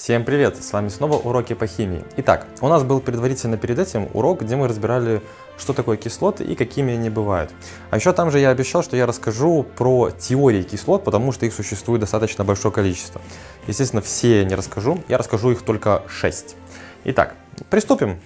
Всем привет! С вами снова уроки по химии. Итак, у нас был предварительно перед этим урок, где мы разбирали, что такое кислоты и какими они бывают. А еще там же я обещал, что я расскажу про теории кислот, потому что их существует достаточно большое количество. Естественно, все я не расскажу, я расскажу их только 6. Итак, приступим.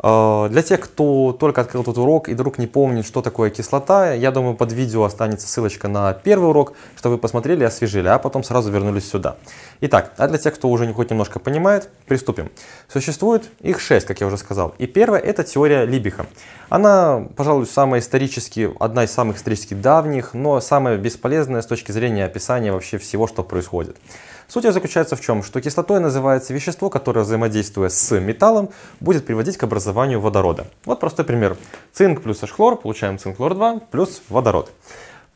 А, для тех, кто только открыл этот урок и вдруг не помнит, что такое кислота, я думаю, под видео останется ссылочка на первый урок, чтобы вы посмотрели и освежили, а потом сразу вернулись сюда. Итак, а для тех, кто уже хоть немножко понимает, приступим. Существует их шесть, как я уже сказал. И первая – это теория Либиха. Она, пожалуй, самая исторически, одна из самых исторически давних, но самая бесполезная с точки зрения описания вообще всего, что происходит. Суть заключается в чем? Что кислотой называется вещество, которое, взаимодействуя с металлом, будет приводить к образованию водорода. Вот простой пример. Цинк плюс H-хлор, получаем цинк-хлор-2 плюс водород.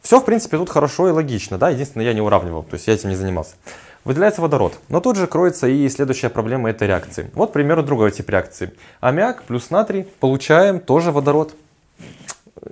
Все, в принципе, тут хорошо и логично, да, единственное, я не уравнивал, то есть я этим не занимался. Выделяется водород, но тут же кроется и следующая проблема этой реакции. Вот, к примеру, другой тип реакции. Аммиак плюс натрий, получаем тоже водород.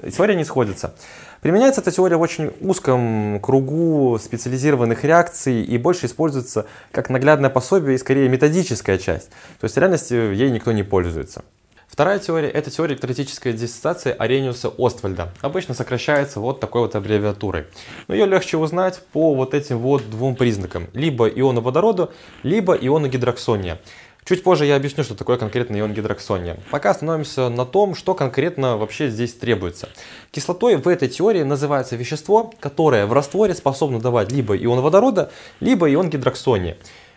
История э, не сходится. Применяется эта теория в очень узком кругу специализированных реакций и больше используется как наглядное пособие и скорее методическая часть. То есть в реальности э, ей никто не пользуется. Вторая теория – это теория электролитической диссоциации Арениуса Оствальда. Обычно сокращается вот такой вот аббревиатурой. Но ее легче узнать по вот этим вот двум признакам. Либо иону водорода, либо иону гидроксония. Чуть позже я объясню, что такое конкретно ион гидроксония. Пока остановимся на том, что конкретно вообще здесь требуется. Кислотой в этой теории называется вещество, которое в растворе способно давать либо ион водорода, либо ион гидроксония.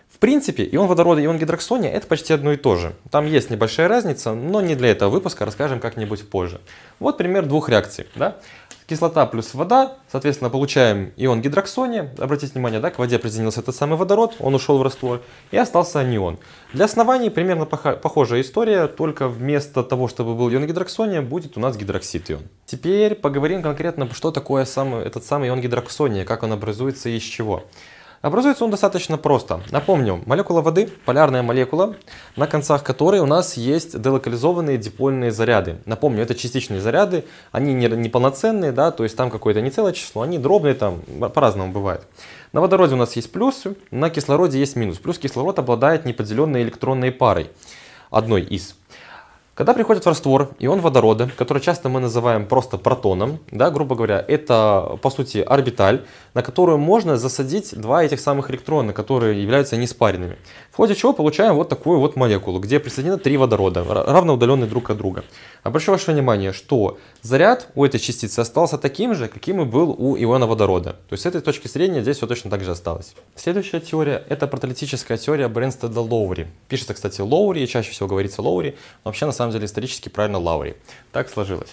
В принципе, ион водорода и ион гидроксония это почти одно и то же. Там есть небольшая разница, но не для этого выпуска, расскажем как-нибудь позже. Вот пример двух реакций. Да? Кислота плюс вода, соответственно, получаем ион гидроксония. Обратите внимание, да, к воде присоединился этот самый водород, он ушел в раствор, и остался анион. Для оснований примерно похожая история, только вместо того, чтобы был ион гидроксония, будет у нас гидроксид ион. Теперь поговорим конкретно, что такое самый, этот самый ион гидроксония, как он образуется и из чего. Образуется он достаточно просто. Напомню, молекула воды, полярная молекула, на концах которой у нас есть делокализованные дипольные заряды. Напомню, это частичные заряды, они не, не полноценные, да, то есть там какое-то не целое число, они дробные там, по-разному бывает. На водороде у нас есть плюс, на кислороде есть минус. Плюс кислород обладает неподеленной электронной парой, одной из. Когда приходит в раствор ион водорода, который часто мы называем просто протоном, да, грубо говоря, это по сути орбиталь, на которую можно засадить два этих самых электрона, которые являются неспаренными. В ходе чего получаем вот такую вот молекулу, где присоединено три водорода, равно удаленные друг от друга. Обращу ваше внимание, что заряд у этой частицы остался таким же, каким и был у иона водорода. То есть с этой точки зрения здесь все точно так же осталось. Следующая теория – это протолитическая теория Брэнстеда-Лоури. Пишется, кстати, Лоури, чаще всего говорится Лоури, но вообще на самом самом деле исторически правильно Лаури. Так сложилось.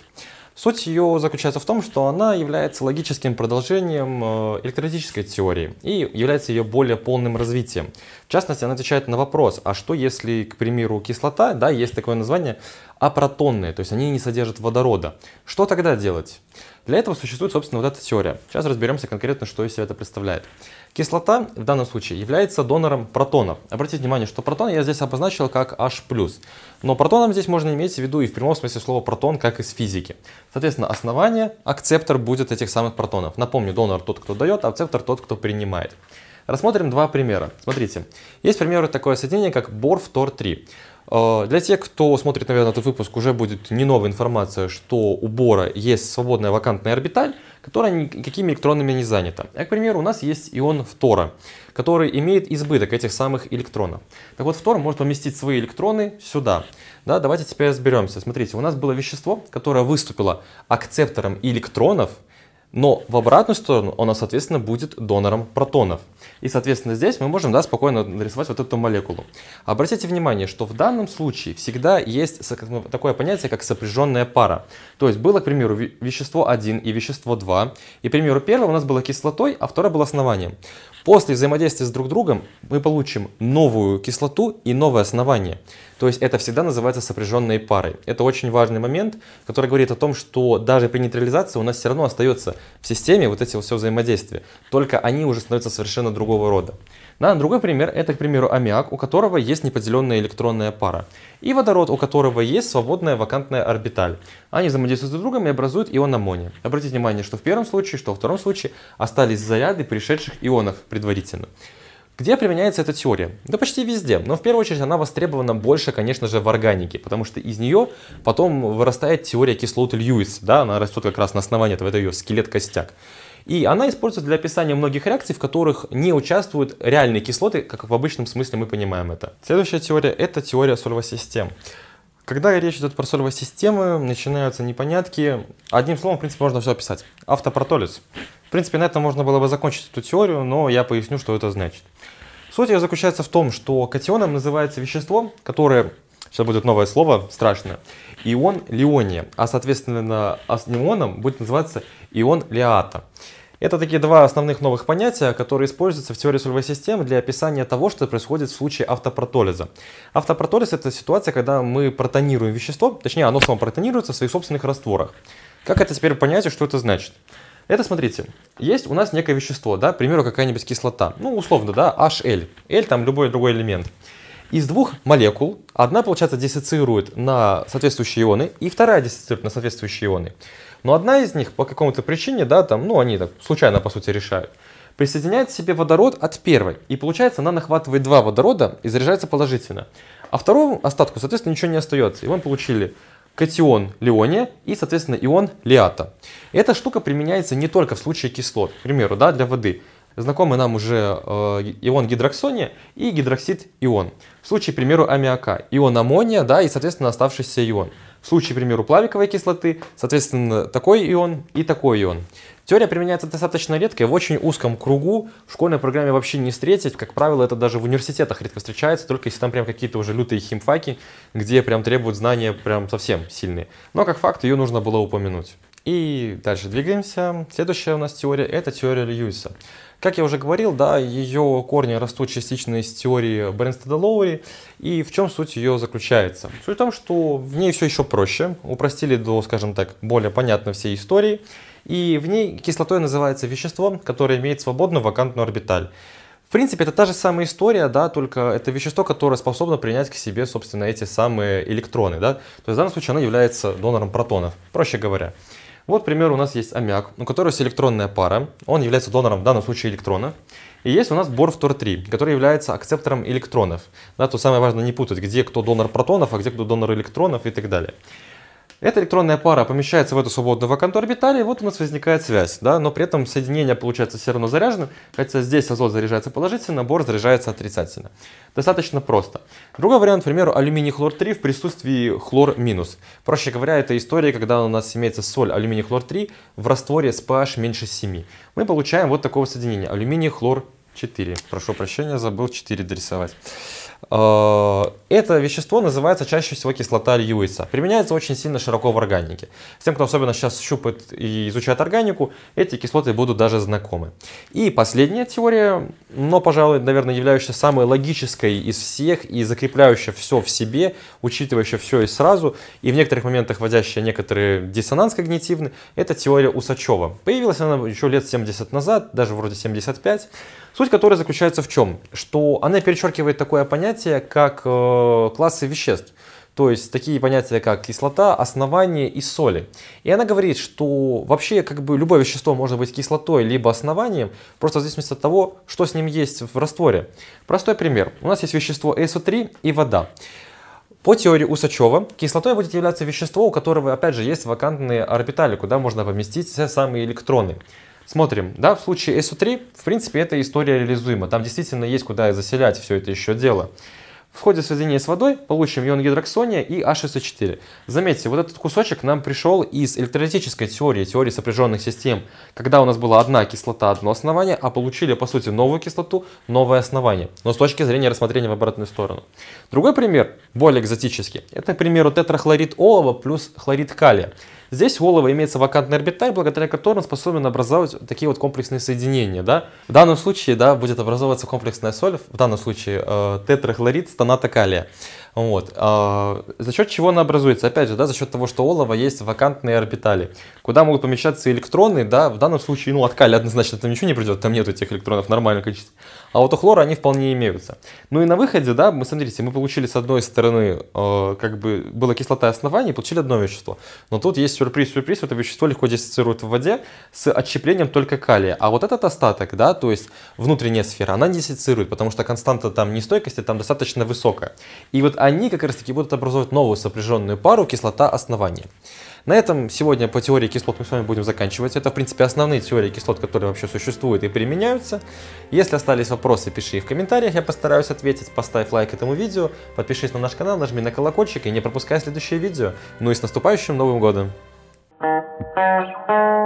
Суть ее заключается в том, что она является логическим продолжением э, электролитической теории и является ее более полным развитием. В частности, она отвечает на вопрос, а что если, к примеру, кислота, да, есть такое название, апротонные, то есть они не содержат водорода. Что тогда делать? Для этого существует, собственно, вот эта теория. Сейчас разберемся конкретно, что из себя это представляет. Кислота в данном случае является донором протонов. Обратите внимание, что протон я здесь обозначил как H+. Но протоном здесь можно иметь в виду и в прямом смысле слова протон, как из физики. Соответственно, основание, акцептор будет этих самых протонов. Напомню, донор тот, кто дает, а акцептор тот, кто принимает. Рассмотрим два примера. Смотрите, есть примеры такое соединение, как бор 3 Э, для тех, кто смотрит, наверное, этот выпуск, уже будет не новая информация, что у Бора есть свободная вакантная орбиталь, которая никакими электронами не занята. А, к примеру, у нас есть ион фтора, который имеет избыток этих самых электронов. Так вот, фтор может поместить свои электроны сюда. Да, давайте теперь разберемся. Смотрите, у нас было вещество, которое выступило акцептором электронов, но в обратную сторону оно, соответственно, будет донором протонов. И, соответственно, здесь мы можем да, спокойно нарисовать вот эту молекулу. Обратите внимание, что в данном случае всегда есть такое понятие, как сопряженная пара. То есть было, к примеру, вещество 1 и вещество 2. И, к примеру, первое у нас было кислотой, а второе было основанием. После взаимодействия с друг другом мы получим новую кислоту и новое основание. То есть это всегда называется сопряженной парой. Это очень важный момент, который говорит о том, что даже при нейтрализации у нас все равно остается в системе вот эти вот все взаимодействия. Только они уже становятся совершенно совершенно другого рода. Да, другой пример – это, к примеру, аммиак, у которого есть неподеленная электронная пара, и водород, у которого есть свободная вакантная орбиталь. Они взаимодействуют друг другом и образуют ион аммония. Обратите внимание, что в первом случае, что во втором случае остались заряды пришедших ионов предварительно. Где применяется эта теория? Да почти везде, но в первую очередь она востребована больше, конечно же, в органике, потому что из нее потом вырастает теория кислоты Льюис, да, она растет как раз на основании этого, это ее скелет-костяк. И она используется для описания многих реакций, в которых не участвуют реальные кислоты, как в обычном смысле мы понимаем это. Следующая теория – это теория сольвосистем. Когда речь идет про сольвые системы, начинаются непонятки. Одним словом, в принципе, можно все описать. Автопротолиз. В принципе, на этом можно было бы закончить эту теорию, но я поясню, что это значит. Суть ее заключается в том, что катионом называется вещество, которое, сейчас будет новое слово, страшное, ион лиония, а, соответственно, а с неоном будет называться ион лиата. Это такие два основных новых понятия, которые используются в теории солевой системы для описания того, что происходит в случае автопротолиза. Автопротолиз – это ситуация, когда мы протонируем вещество, точнее оно само протонируется в своих собственных растворах. Как это теперь понять и что это значит? Это, смотрите, есть у нас некое вещество, да, к примеру, какая-нибудь кислота, ну, условно, да, HL, L там любой другой элемент. Из двух молекул одна, получается, диссоциирует на соответствующие ионы, и вторая диссоциирует на соответствующие ионы. Но одна из них по какому-то причине, да, там, ну, они так случайно, по сути, решают, присоединяет себе водород от первой. И получается, она нахватывает два водорода и заряжается положительно. А второму остатку, соответственно, ничего не остается. И мы получили катион леония и, соответственно, ион лиата. Эта штука применяется не только в случае кислот, к примеру, да, для воды. знакомый нам уже э, ион гидроксония и гидроксид ион. В случае, к примеру, аммиака, ион аммония, да, и, соответственно, оставшийся ион. В случае, к примеру, плавиковой кислоты, соответственно, такой ион и такой ион. Теория применяется достаточно редко и в очень узком кругу. В школьной программе вообще не встретить. Как правило, это даже в университетах редко встречается, только если там прям какие-то уже лютые химфаки, где прям требуют знания прям совсем сильные. Но как факт ее нужно было упомянуть. И дальше двигаемся. Следующая у нас теория – это теория Льюиса. Как я уже говорил, да, ее корни растут частично из теории Брэнстеда Лоури. И в чем суть ее заключается? Суть в том, что в ней все еще проще, упростили до, скажем так, более понятной всей истории. И в ней кислотой называется вещество, которое имеет свободную вакантную орбиталь. В принципе, это та же самая история, да, только это вещество, которое способно принять к себе, собственно, эти самые электроны, да. То есть в данном случае оно является донором протонов, проще говоря. Вот, к примеру, у нас есть аммиак, у которого есть электронная пара. Он является донором, в данном случае, электрона. И есть у нас бор-фтор-3, который является акцептором электронов. Да, тут самое важное не путать, где кто донор протонов, а где кто донор электронов и так далее. Эта электронная пара помещается в эту свободную вакантную орбиталь, и вот у нас возникает связь, да, но при этом соединение получается все равно заряжено, хотя здесь азот заряжается положительно, бор заряжается отрицательно. Достаточно просто. Другой вариант, к примеру, алюминий хлор-3 в присутствии хлор-минус. Проще говоря, это история, когда у нас имеется соль алюминий хлор-3 в растворе с pH меньше 7. Мы получаем вот такого соединения, алюминий хлор-4. Прошу прощения, забыл 4 дорисовать. Э, это вещество называется чаще всего кислота Льюиса. Применяется очень сильно широко в органике. Тем, кто особенно сейчас щупает и изучает органику, эти кислоты будут даже знакомы. И последняя теория, но, пожалуй, наверное, являющаяся самой логической из всех и закрепляющая все в себе, учитывающая все и сразу, и в некоторых моментах вводящая некоторые диссонанс когнитивный, это теория Усачева. Появилась она еще лет 70 назад, даже вроде 75, суть которой заключается в чем? Что она перечеркивает такое понятие, понятия, как э, классы веществ. То есть такие понятия, как кислота, основание и соли. И она говорит, что вообще как бы любое вещество может быть кислотой либо основанием, просто в зависимости от того, что с ним есть в растворе. Простой пример. У нас есть вещество СО3 и вода. По теории Усачева, кислотой будет являться вещество, у которого, опять же, есть вакантные орбитали, куда можно поместить все самые электроны. Смотрим, да, в случае SU3, в принципе, эта история реализуема. Там действительно есть куда заселять все это еще дело. В ходе соединения с водой получим ион гидроксония и H6O4. Заметьте, вот этот кусочек нам пришел из электролитической теории, теории сопряженных систем, когда у нас была одна кислота, одно основание, а получили, по сути, новую кислоту, новое основание. Но с точки зрения рассмотрения в обратную сторону. Другой пример, более экзотический, это, к примеру, тетрахлорид олова плюс хлорид калия. Здесь у олова имеется вакантный орбиталь, благодаря которому способен образовывать такие вот комплексные соединения. Да? В данном случае да, будет образовываться комплексная соль, в данном случае э, тетрахлорид станата калия. Вот. А, за счет чего она образуется? Опять же, да, за счет того, что у олова есть вакантные орбитали, куда могут помещаться электроны, да, в данном случае, ну, от калия однозначно там ничего не придет, там нет этих электронов нормального количества, а вот у хлора они вполне имеются. Ну и на выходе, да, мы, смотрите, мы получили с одной стороны, э, как бы была кислота основания, получили одно вещество, но тут есть сюрприз-сюрприз, это вещество легко диссоциирует в воде с отщеплением только калия, а вот этот остаток, да, то есть внутренняя сфера, она диссоциирует, потому что константа там нестойкости там достаточно высокая. И вот они как раз таки будут образовывать новую сопряженную пару кислота основания. На этом сегодня по теории кислот мы с вами будем заканчивать. Это, в принципе, основные теории кислот, которые вообще существуют и применяются. Если остались вопросы, пиши их в комментариях, я постараюсь ответить. Поставь лайк этому видео, подпишись на наш канал, нажми на колокольчик и не пропускай следующие видео. Ну и с наступающим Новым Годом! Thank you.